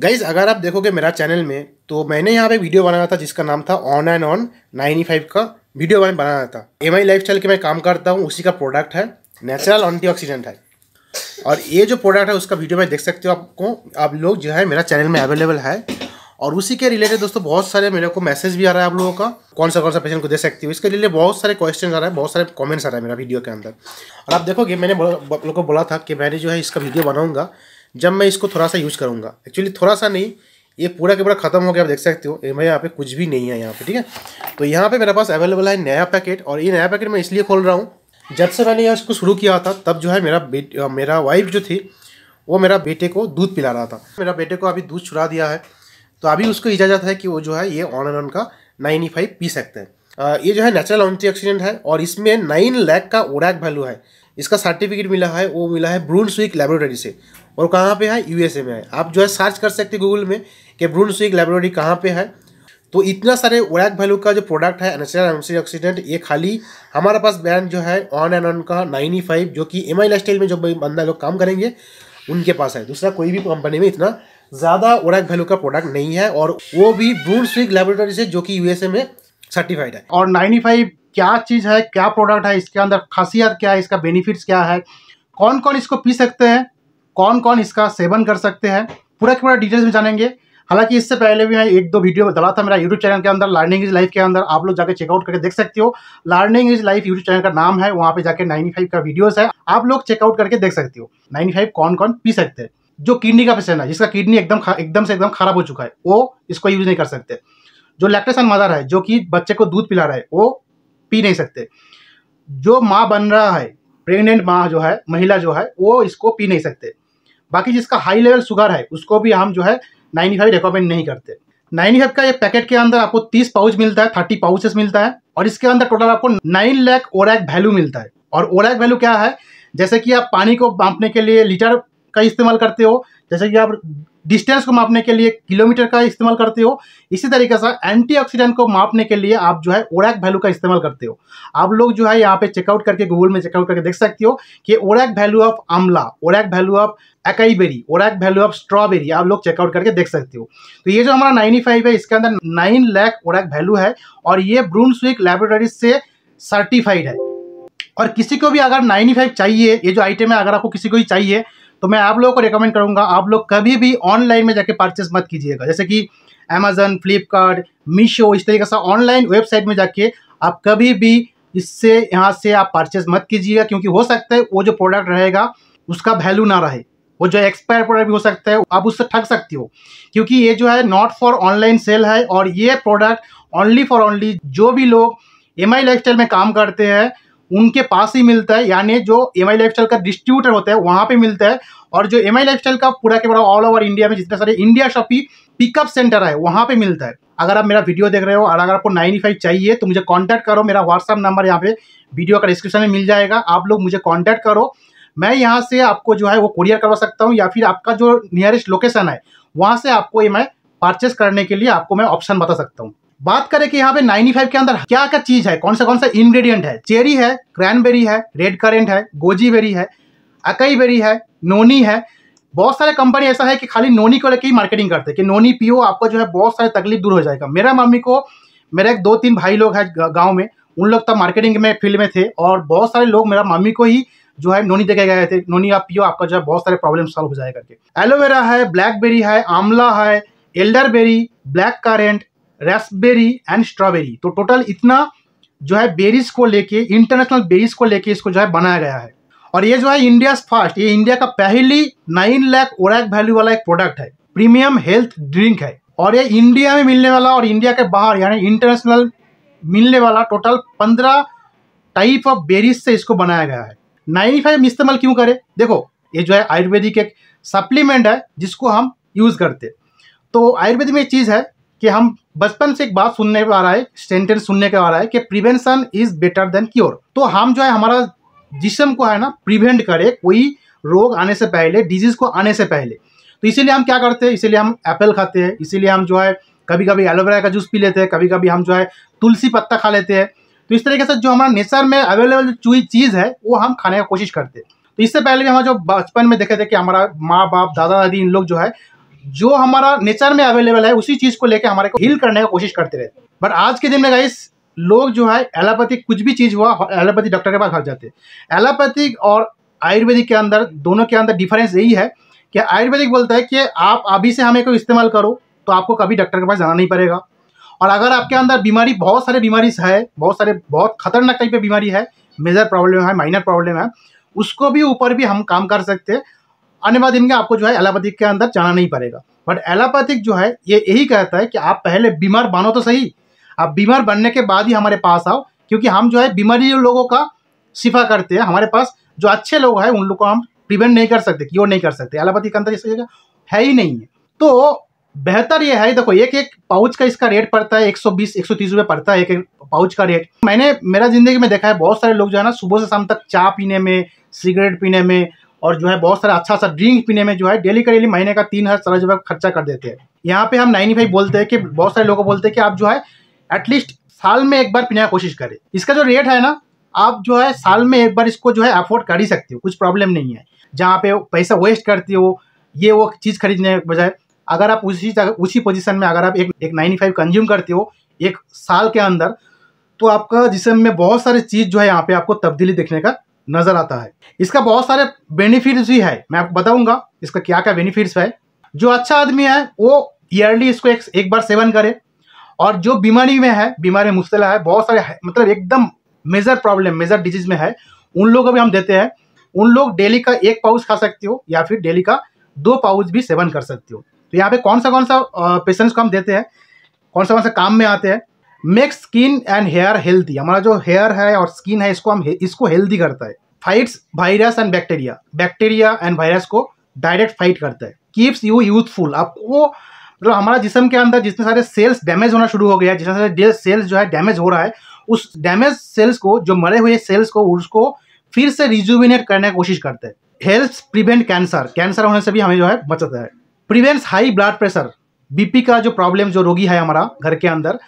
guys अगर आप देखोगे मेरा चैनल में तो मैंने यहाँ पे वीडियो बनाया था जिसका नाम था on and on ninety five का वीडियो मैंने बनाया था एम आई लाइफ के मैं काम करता हूँ उसी का प्रोडक्ट है नेचुरल एंटीऑक्सीडेंट है और ये जो प्रोडक्ट है उसका वीडियो मैं देख सकते हो आपको आप लोग जो है मेरा चैनल में अवेलेबल है और उसी के रिलेटेड दोस्तों बहुत सारे मेरे को मैसेज भी आ रहा है आप लोगों का कौन सा कौन सा पेशेंट को दे सकती हूँ इसके लिए बहुत सारे क्वेश्चन आ रहा है बहुत सारे कमेंट्स आ रहा है मेरा वीडियो के अंदर और आप देखोगे मैंने लोग को बोला था कि मैंने जो है इसका वीडियो बनाऊंगा जब मैं इसको थोड़ा सा यूज करूँगा एक्चुअली थोड़ा सा नहीं ये पूरा के पूरा खत्म हो गया आप देख सकते हो मैं यहाँ पे कुछ भी नहीं है यहाँ पे ठीक है तो यहाँ पे मेरे पास अवेलेबल है नया पैकेट और ये नया पैकेट मैं इसलिए खोल रहा हूँ जब से मैंने इसको शुरू किया था तब जो है मेरा बेट मेरा वाइफ जो थी वो मेरा बेटे को दूध पिला रहा था मेरा बेटे को अभी दूध छुड़ा दिया है तो अभी उसको इजाज़त है कि वो जो है ये ऑन एंड ऑन का नाइन फाइव पी सकते हैं ये जो है नेचुरल एंटी ऑक्सीडेंट है और इसमें नाइन लैक का ओडैक वैल्यू है इसका सर्टिफिकेट मिला है वो मिला है ब्रून स्विक लेबोरेटरी से और कहाँ पे है यूएसए में है आप जो है सर्च कर सकते गूगल में कि ब्रून स्विक लेबोरेटरी कहाँ पे है तो इतना सारे वैक वैल्यू का जो प्रोडक्ट है नेचुरल एंटीऑक्सीडेंट ये खाली हमारे पास ब्रांड जो है ऑन एंड ऑन का नाइन फाइव जो कि एम आई लाइफस्टाइल में जो बंदा लोग काम करेंगे उनके पास है दूसरा कोई भी कंपनी में इतना ज़्यादा वैक वैल्यू का प्रोडक्ट नहीं है और वो भी ब्रून स्विक लेबोरेटरी से जो कि यूएसए में सर्टिफाइड है और नाइनटी फाइव क्या चीज़ है क्या प्रोडक्ट है इसके अंदर खासियत क्या है इसका बेनिफिट्स क्या है कौन कौन इसको पी सकते हैं कौन कौन इसका सेवन कर सकते हैं पूरा पूरा डिटेल्स में जानेंगे हालांकि इससे पहले भी मैं एक दो वीडियो डाला था मेरा यूट्यूब चैनल के अंदर लर्निंग इज लाइफ के अंदर आप लोग जाकर चेकआउट करके देख सकते हो learning is life YouTube channel का नाम है वहाँ पे जाकर नाइनटी फाइव का वीडियोस है आप लोग चेकआउट करके देख सकते हो नाइन्टी फाइव कौन कौन पी सकते हैं जो किडनी का पेशेंट है जिसका किडनी एकदम एकदम से एकदम खराब हो चुका है वो इसको यूज नहीं कर सकते जो लैक्टेशन मदर है जो कि बच्चे को दूध पिला रहा है वो पी नहीं सकते जो माँ बन रहा है प्रेग्नेंट माँ जो है महिला जो है वो इसको पी नहीं सकते बाकी जिसका हाई लेवल शुगर है उसको भी हम जो है नाइन्टी फाइव रिकमेंड नहीं करते नाइन्टी फाइव का ये पैकेट के अंदर आपको तीस पाउच मिलता है थर्टी पाउचेस मिलता है और इसके अंदर टोटल आपको नाइन लैख ओरैक वैल्यू मिलता है और ओरैक वैल्यू क्या है जैसे कि आप पानी को बांपने के लिए लीटर का इस्तेमाल करते हो जैसे कि आप डिस्टेंस को मापने के लिए किलोमीटर का इस्तेमाल करते हो इसी तरीके से एंटीऑक्सीडेंट को मापने के लिए आप जो है ओरैक वैल्यू का इस्तेमाल करते हो आप लोग जो है यहाँ पे चेकआउट करके गूगल में चेकआउट करके देख सकते हो कि ORAC value of amla ORAC value of acai berry ORAC value of strawberry आप लोग चेकआउट करके देख सकते हो तो ये जो हमारा नाइनी फाइव है इसके अंदर नाइन लैक ओरैक वैल्यू है और ये ब्रून स्विक लेबोरेटरीज से सर्टिफाइड है और किसी को भी अगर 95 चाहिए ये जो आइटम है अगर आपको किसी को ही चाहिए तो मैं आप लोगों को रिकमेंड करूँगा आप लोग कभी भी ऑनलाइन में जाके परचेस मत कीजिएगा जैसे कि अमेजन फ्लिपकार्ट मीशो इस तरीके से ऑनलाइन वेबसाइट में जाके आप कभी भी इससे यहाँ से आप परचेस मत कीजिएगा क्योंकि हो सकता है वो जो प्रोडक्ट रहेगा उसका वैल्यू ना रहे वो जो एक्सपायर प्रोडक्ट भी हो सकता है आप उससे ठग सकती हो क्योंकि ये जो है नॉट फॉर ऑनलाइन सेल है और ये प्रोडक्ट ओनली फॉर ओनली जो भी लोग एम आई में काम करते हैं उनके पास ही मिलता है यानी जो एम आई का डिस्ट्रीब्यूटर होता है वहाँ पे मिलता है और जो एम आई का पूरा के पूरा ऑल ओवर इंडिया में जितने सारे इंडिया शॉपी पिकअप सेंटर है वहाँ पे मिलता है अगर आप मेरा वीडियो देख रहे हो और अगर आपको नाइन फाइव चाहिए तो मुझे कॉन्टैक्ट करो मेरा व्हाट्सअप नंबर यहाँ पे वीडियो का डिस्क्रिप्शन में मिल जाएगा आप लोग मुझे कॉन्टैक्ट करो मैं यहाँ से आपको जो है वो कुरियर करवा सकता हूँ या फिर आपका जो नियरेस्ट लोकेशन है वहाँ से आपको ये मैं परचेस करने के लिए आपको मैं ऑप्शन बता सकता हूँ बात करें कि यहाँ पे 95 के अंदर क्या क्या चीज है कौन सा कौन सा इंग्रेडिएंट है चेरी है क्रैनबेरी है रेड करेंट है गोजी बेरी है अकई बेरी है नोनी है बहुत सारे कंपनी ऐसा है कि खाली नोनी को लेकर ही मार्केटिंग करते हैं कि नोनी पियो आपका जो है बहुत सारे तकलीफ दूर हो जाएगा मेरा मम्मी को मेरे एक दो तीन भाई लोग है गाँव में उन लोग तब तो मार्केटिंग में फील्ड में थे और बहुत सारे लोग मेरा मम्मी को ही जो है नोनी देखे गए थे नोनी आप पियो आपका जो है बहुत सारे प्रॉब्लम सॉल्व हो जाएगा करके एलोवेरा है ब्लैकबेरी है आंवला है elderberry black currant raspberry and strawberry तो टोटल इतना जो है बेरीज को लेके इंटरनेशनल बेरीज को लेके इसको जो है बनाया गया है और ये जो है इंडिया फर्स्ट ये इंडिया का पहली नाइन लैक ओरैक वैल्यू वाला एक प्रोडक्ट है प्रीमियम हेल्थ ड्रिंक है और ये इंडिया में मिलने वाला और इंडिया के बाहर यानी इंटरनेशनल मिलने वाला टोटल पंद्रह टाइप ऑफ बेरीज से इसको बनाया गया है नाइन फाइव इस्तेमाल क्यों करें देखो ये जो है आयुर्वेदिक एक सप्लीमेंट है जिसको हम यूज़ करते तो आयुर्वेद में एक चीज़ है कि हम बचपन से एक बात सुनने आ रहा है सेंटेंस सुनने का आ रहा है कि prevention is better than cure तो हम जो है हमारा जिसम को है ना प्रिवेंट करें कोई रोग आने से पहले डिजीज को आने से पहले तो इसीलिए हम क्या करते हैं इसीलिए हम एप्पल खाते हैं इसीलिए हम जो है कभी कभी एलोवेरा का जूस पी लेते हैं कभी कभी हम जो है तुलसी पत्ता खा लेते हैं तो इस तरीके से जो हमारा नेचर में अवेलेबल चुई चीज़ है वो हम खाने की कोशिश करते हैं तो इससे पहले भी हम जो बचपन में देखे थे कि हमारा माँ बाप दादा दादी इन लोग जो है जो हमारा नेचर में अवेलेबल है उसी चीज़ को लेकर हमारे को हील करने की कोशिश करते रहते बट आज के दिन में गाइस लोग जो है एलोपैथिक कुछ भी चीज़ हुआ एलोपैथिक डॉक्टर के पास भाग जाते हैं एलोपैथिक और आयुर्वेदिक के अंदर दोनों के अंदर डिफरेंस यही है कि आयुर्वेदिक बोलता है कि आप अभी से हमें को इस्तेमाल करो तो आपको कभी डॉक्टर के पास जाना नहीं पड़ेगा और अगर आपके अंदर बीमारी बहुत सारे बीमारी है बहुत सारे बहुत खतरनाक टाइप की बीमारी है मेजर प्रॉब्लम है माइनर प्रॉब्लम है उसको भी ऊपर भी हम काम कर सकते हैं अन्य बात इनका आपको जो है एलोपैथिक के अंदर जाना नहीं पड़ेगा बट एलोपैथिक जो है ये यही कहता है कि आप पहले बीमार बनो तो सही आप बीमार बनने के बाद ही हमारे पास आओ क्योंकि हम जो है बीमारी लोगों का शिफा करते हैं हमारे पास जो अच्छे लोग हैं उन लोग को हम प्रिवेंट नहीं कर सकते क्यों नहीं कर सकते एलोपैथिक के अंदर इस जगह है ही नहीं है तो बेहतर ये है देखो एक एक पाउच का इसका रेट पड़ता है 120 130 रुपए पड़ता है एक एक पाउच का रेट मैंने मेरा जिंदगी में देखा है बहुत सारे लोग जो है ना सुबह से शाम तक चाय पीने में सिगरेट पीने में और जो है बहुत सारा अच्छा सा ड्रिंक पीने में जो है डेली का डेली महीने का तीन हज़ार सारा जो है खर्चा कर देते हैं यहाँ पे हम नाइनी फाइव बोलते हैं कि बहुत सारे लोगों को बोलते हैं कि आप जो है एटलीस्ट साल में एक बार पीने की कोशिश करें इसका जो रेट है ना आप जो है साल में एक बार इसको जो है अफोर्ड कर ही सकते हो कुछ प्रॉब्लम नहीं है जहाँ पे पैसा वेस्ट करते हो ये वो चीज़ खरीदने के बजाय अगर आप उसी उसी पोजिशन में अगर आप एक एक नाइन्टी फाइव कंज्यूम करते हो एक साल के अंदर तो आपका जिसम में बहुत सारी चीज़ जो है यहाँ पे आपको तब्दीली देखने का नज़र आता है इसका बहुत सारे बेनिफिट्स भी है मैं आपको बताऊंगा इसका क्या क्या बेनिफिट्स है जो अच्छा आदमी है वो ईयरली इसको एक, एक बार सेवन करे और जो बीमारी में है बीमारी मुश्तला है बहुत सारे मतलब एकदम मेजर प्रॉब्लम मेजर डिजीज में है उन लोगों को भी हम देते हैं उन लोग डेली का एक पाउच खा सकते हो या फिर डेली का दो पाउच भी सेवन कर सकते हो तो यहाँ पे कौन सा कौन सा पेशेंट्स को हम देते हैं कौन सा कौन सा काम में आते हैं make skin and hair healthy हमारा जो हेयर है और स्किन है इसको हम इसको हेल्दी करता है fights virus and bacteria bacteria and virus को डायरेक्ट फाइट करता है कीप्स यू यूथफुल आपको मतलब हमारा जिसम के अंदर जितने सारे सेल्स डैमेज होना शुरू हो गया है जितने सारे सेल्स जो है डैमेज हो रहा है उस डैमेज सेल्स को जो मरे हुए सेल्स को उसको फिर से रिज्यूविनेट करने की कोशिश करते हैं हेल्थ प्रिवेंट कैंसर कैंसर होने से भी हमें जो है बचता है prevents high blood pressure BP का जो प्रॉब्लम जो रोगी है हमारा घर के अंदर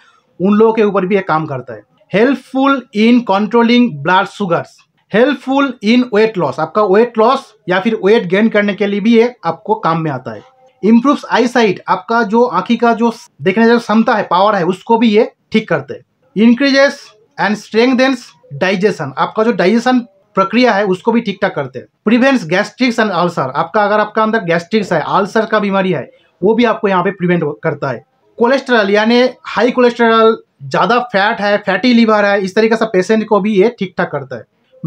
उन लोगों के ऊपर भी ये काम करता है helpful in controlling blood sugars helpful in weight loss आपका वेट लॉस या फिर वेट गेन करने के लिए भी ये आपको काम में आता है इम्प्रूव आई साइट आपका जो आंखी का जो देखने जो क्षमता है पावर है उसको भी ये ठीक करते हैं इंक्रीजेस एंड स्ट्रेंथेंस डाइजेशन आपका जो डाइजेशन प्रक्रिया है उसको भी ठीक ठाक करते हैं प्रिवेंट्स गैस्ट्रिक्स एंड अल्सर आपका अगर आपका अंदर गैस्ट्रिक्स है अल्सर का बीमारी है वो भी आपको यहाँ पे प्रिवेंट करता है कोलेस्ट्रॉल यानी हाई कोलेस्ट्रॉल ज़्यादा फैट है फैटी लीवर है इस तरीके से पेशेंट को भी ये ठीक ठाक करता है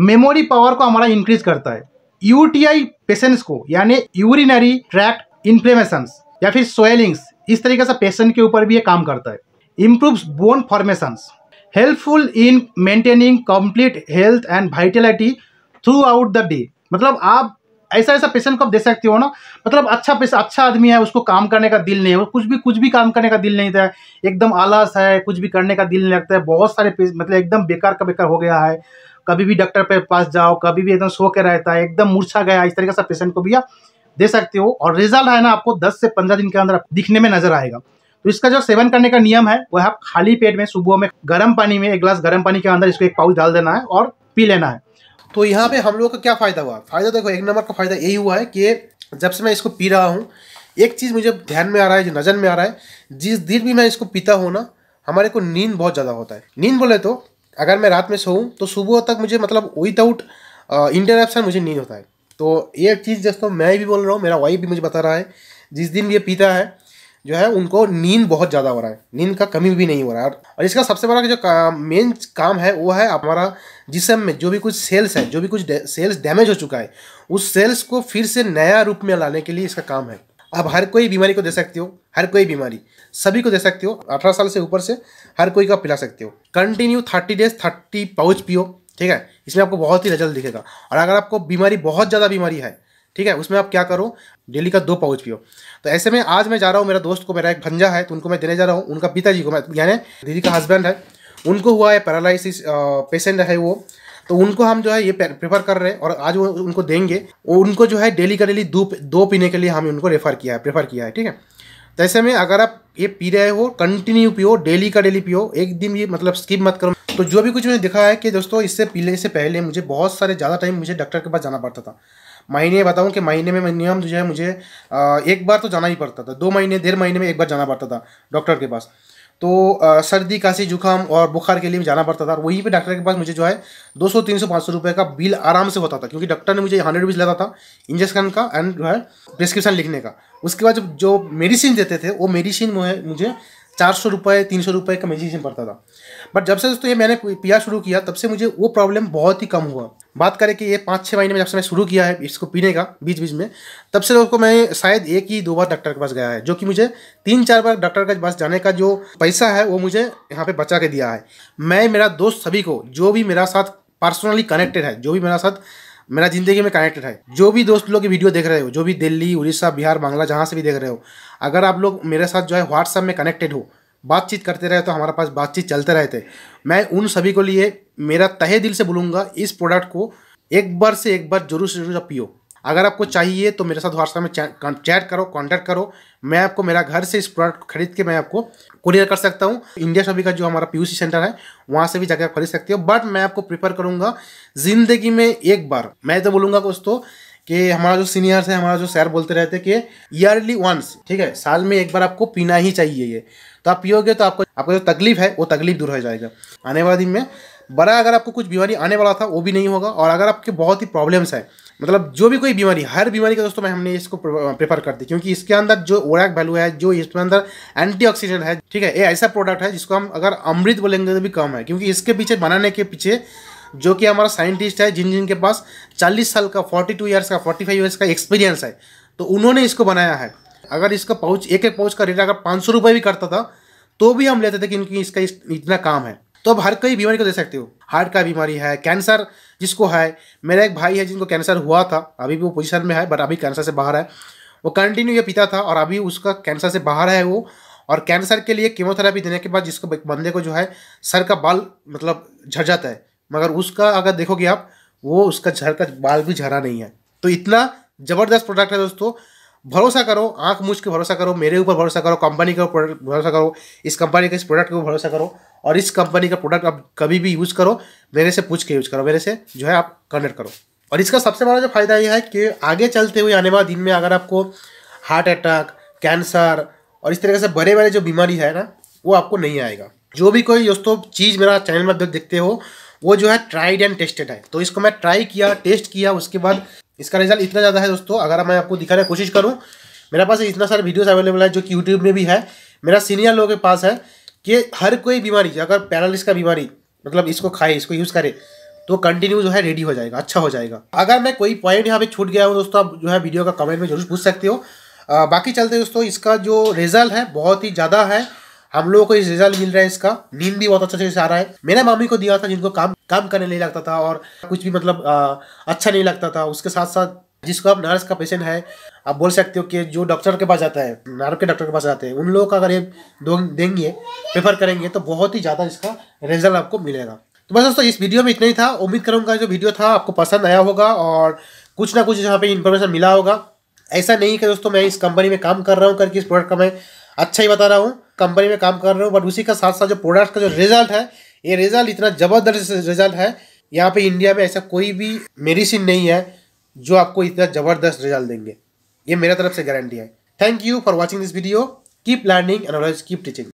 मेमोरी पावर को हमारा इंक्रीज करता है यूटीआई पेशेंट्स को यानी यूरिनरी ट्रैक्ट इन्फ्लेमेशन या फिर सोयलिंग्स इस तरीके से पेशेंट के ऊपर भी ये काम करता है improves bone formation helpful in maintaining complete health and vitality throughout the day मतलब आप ऐसा ऐसा पेशेंट को आप दे सकते हो ना मतलब अच्छा पेशेंट अच्छा आदमी है उसको काम करने का दिल नहीं है कुछ भी कुछ भी काम करने का दिल नहीं था एकदम आलस है कुछ भी करने का दिल नहीं लगता है बहुत सारे मतलब एकदम बेकार का बेकार हो गया है कभी भी डॉक्टर के पास जाओ कभी भी एकदम सो के रहता है एकदम मूर्छा गया इस तरीके से पेशेंट को भी आप दे सकते हो और रिजल्ट है ना आपको दस से पंद्रह दिन के अंदर दिखने में नजर आएगा तो इसका जो सेवन करने का नियम है वह आप खाली पेट में सुबह में गर्म पानी में एक गिलास गर्म पानी के अंदर इसको एक पाउच डाल देना है और पी लेना है तो यहाँ पे हम लोगों का क्या फ़ायदा हुआ फ़ायदा देखो एक नंबर का फ़ायदा यही हुआ है कि जब से मैं इसको पी रहा हूँ एक चीज़ मुझे ध्यान में आ रहा है जो नज़र में आ रहा है जिस दिन भी मैं इसको पीता हूँ ना हमारे को नींद बहुत ज़्यादा होता है नींद बोले तो अगर मैं रात में सोऊँ तो सुबह तक मुझे मतलब विदाउट इंटरप्शन uh, मुझे नींद होता है तो ये चीज़ जैसे मैं भी बोल रहा हूँ मेरा वाइफ भी मुझे बता रहा है जिस दिन ये पीता है जो है उनको नींद बहुत ज़्यादा हो रहा है नींद का कमी भी नहीं हो रहा है और इसका सबसे बड़ा जो का, मेन काम है वो है हमारा जिसम में जो भी कुछ सेल्स है जो भी कुछ सेल्स डैमेज हो चुका है उस सेल्स को फिर से नया रूप में लाने के लिए इसका काम है आप हर कोई बीमारी को दे सकते हो हर कोई बीमारी सभी को दे सकते हो अठारह साल से ऊपर से हर कोई का पिला सकते हो continue thirty days thirty pouch पियो ठीक है इसमें आपको बहुत ही रिजल्ट दिखेगा और अगर आपको बीमारी बहुत ज़्यादा बीमारी है ठीक है उसमें आप क्या करो डेली का दो पाउच पियो तो ऐसे में आज मैं जा रहा हूँ मेरा दोस्त को मेरा एक भंजा है तो उनको मैं देने जा रहा हूँ उनका पिताजी को मैं यानी दीदी का हस्बैंड है उनको हुआ है पैरालिसिस पेशेंट है वो तो उनको हम जो है ये प्रेफर कर रहे हैं और आज वो उनको देंगे और उनको जो है डेली का डेली दो दो पीने के लिए हम उनको रेफर किया है प्रेफर किया है ठीक है तो ऐसे में अगर आप ये पी रहे हो कंटिन्यू पियो डेली का डेली पियो एक दिन ये मतलब स्किप मत करो तो जो भी कुछ मैंने देखा है कि दोस्तों इससे पीने से पहले मुझे बहुत सारे ज़्यादा टाइम मुझे डॉक्टर के पास जाना पड़ता था महीने बताऊँ कि महीने में मिनिमम जो है मुझे एक बार तो जाना ही पड़ता था दो महीने डेढ़ महीने में एक बार जाना पड़ता था डॉक्टर के पास तो सर्दी खांसी जुकाम और बुखार के लिए जाना पड़ता था और वहीं पे डॉक्टर के पास मुझे जो है 200 300 500 रुपए का बिल आराम से होता था क्योंकि डॉक्टर ने मुझे हंड्रेड रुपीज़ लेता था इंजेक्शन का एंड जो है प्रिस्क्रिप्शन लिखने का उसके बाद जब जो मेडिसिन देते थे वो मेडिसिन मुझे चार सौ रुपये तीन सौ रुपये का मेडिसिन पड़ता था बट जब से दोस्तों ये मैंने पिया शुरू किया तब से मुझे वो प्रॉब्लम बहुत ही कम हुआ बात करें कि ये पाँच छः महीने में जब से मैं शुरू किया है इसको पीने का बीच बीच में तब से दोस्तों मैं शायद एक ही दो बार डॉक्टर के पास गया है जो कि मुझे तीन चार बार डॉक्टर के पास जाने का जो पैसा है वो मुझे यहाँ पर बचा के दिया है मैं मेरा दोस्त सभी को जो भी मेरा साथ पर्सनली कनेक्टेड है जो भी मेरा साथ मेरा जिंदगी में कनेक्टेड है जो भी दोस्त लोग वीडियो देख रहे हो जो भी दिल्ली उड़ीसा बिहार बांग्ला जहाँ से भी देख रहे हो अगर आप लोग मेरे साथ जो है व्हाट्सअप में कनेक्टेड हो बातचीत करते रहे तो हमारे पास बातचीत चलते रहते मैं उन सभी को लिए मेरा तहे दिल से बोलूँगा इस प्रोडक्ट को एक बार से एक बार जरूर से जरूर पियो अगर आपको चाहिए तो मेरे साथ व्हाट्सएप में चैट करो कॉन्टैक्ट करो मैं आपको मेरा घर से इस प्रोडक्ट खरीद के मैं आपको कुरियर कर सकता हूँ इंडिया सभी का जो हमारा पी सेंटर है वहाँ से भी जाकर आप खरीद सकते हो बट मैं आपको प्रीफर करूँगा ज़िंदगी में एक बार मैं तो बोलूँगा दोस्तों कि हमारा जो सीनियर्स है हमारा जो सैर बोलते रहते हैं कि ईयरली वंस ठीक है साल में एक बार आपको पीना ही चाहिए ये तो आप पियोगे तो आपको आपका जो तकलीफ है वो तकलीफ दूर हो जाएगा आने वाले दिन में बड़ा अगर आपको कुछ बीमारी आने वाला था वो भी नहीं होगा और अगर आपके बहुत ही प्रॉब्लम्स है मतलब जो भी कोई बीमारी हर बीमारी का दोस्तों मैं हमने इसको प्रेफर कर दी क्योंकि इसके अंदर जो ओरैक वैल्यू है जो इसके अंदर एंटीऑक्सीडेंट है ठीक है ये ऐसा प्रोडक्ट है जिसको हम अगर अमृत बोलेंगे तो भी कम है क्योंकि इसके पीछे बनाने के पीछे जो कि हमारा साइंटिस्ट है जिन जिनके पास चालीस साल का फोर्टी टू का फोर्टी फाइव का एक्सपीरियंस है तो उन्होंने इसको बनाया है अगर इसका पाउच एक एक पाउच का रेट अगर पाँच सौ रुपये भी करता था तो भी हम लेते थे क्योंकि इसका इस, इतना काम है तो आप हर कई बीमारी को दे सकते हो हार्ट का बीमारी है कैंसर जिसको है मेरा एक भाई है जिनको कैंसर हुआ था अभी भी वो पोजिशन में है बट अभी कैंसर से बाहर है वो कंटिन्यू ये पीता था और अभी उसका कैंसर से बाहर है वो और कैंसर के लिए कीमोथेरेपी देने के बाद जिसको बंदे को जो है सर का बाल मतलब झड़ जाता है मगर उसका अगर देखोगे आप वो उसका झर का बाल भी झरा नहीं है तो इतना ज़बरदस्त प्रोडक्ट है दोस्तों भरोसा करो आंख मूझ के भरोसा करो मेरे ऊपर भरोसा करो कंपनी के प्रोडक्ट भरोसा करो इस कंपनी के इस प्रोडक्ट के ऊपर भरोसा करो और इस कंपनी का प्रोडक्ट आप कभी भी यूज़ करो मेरे से पूछ के यूज़ करो मेरे से जो है आप कनेक्ट करो और इसका सबसे बड़ा जो फायदा यह है कि आगे चलते हुए आने वाले दिन में अगर आपको हार्ट अटैक कैंसर और इस तरीके से बड़े बड़े जो बीमारी है ना वो आपको नहीं आएगा जो भी कोई दोस्तों चीज़ मेरा चैनल में देखते हो वो जो है ट्राइड एंड टेस्टेड है तो इसको मैं ट्राई किया टेस्ट किया उसके बाद इसका रिजल्ट इतना ज़्यादा है दोस्तों अगर मैं आपको दिखाने की कोशिश करूँ मेरे पास इतना सारे वीडियोस अवेलेबल है जो कि यूट्यूब में भी है मेरा सीनियर लोगों के पास है कि हर कोई बीमारी अगर पैरालिस का बीमारी मतलब इसको खाए इसको यूज़ करे तो कंटिन्यू जो है रेडी हो जाएगा अच्छा हो जाएगा अगर मैं कोई पॉइंट यहाँ पे छूट गया हूँ दोस्तों आप जो है वीडियो का कमेंट में जरूर पूछ सकते हो आ, बाकी चलते दोस्तों इसका जो रिजल्ट है बहुत ही ज़्यादा है हम लोगों को इस रिजल्ट मिल रहा है इसका नींद भी बहुत अच्छा से आ रहा है मैंने मामी को दिया था जिनको काम काम करने नहीं लगता था और कुछ भी मतलब आ, अच्छा नहीं लगता था उसके साथ साथ जिसको आप नर्स का पेशेंट है आप बोल सकते हो कि जो डॉक्टर के पास जाता है नार्व के डॉक्टर के पास जाते हैं उन लोगों का अगर ये देंगे प्रेफर करेंगे तो बहुत ही ज़्यादा इसका रिजल्ट आपको मिलेगा तो बस दोस्तों इस वीडियो में इतना ही था उम्मीद करूँगा जो वीडियो था आपको पसंद आया होगा और कुछ ना कुछ यहाँ पे इन्फॉर्मेशन मिला होगा ऐसा नहीं कि दोस्तों मैं इस कंपनी में काम कर रहा हूँ करके इस प्रोडक्ट का मैं अच्छा ही बता रहा हूँ कंपनी में काम कर रहा हूँ बट उसी का साथ साथ जो प्रोडक्ट का जो रिजल्ट है ये रिजल्ट इतना ज़बरदस्त रिजल्ट है यहाँ पे इंडिया में ऐसा कोई भी मेडिसिन नहीं है जो आपको इतना ज़बरदस्त रिजल्ट देंगे ये मेरा तरफ से गारंटी है thank you for watching this video keep learning and keep teaching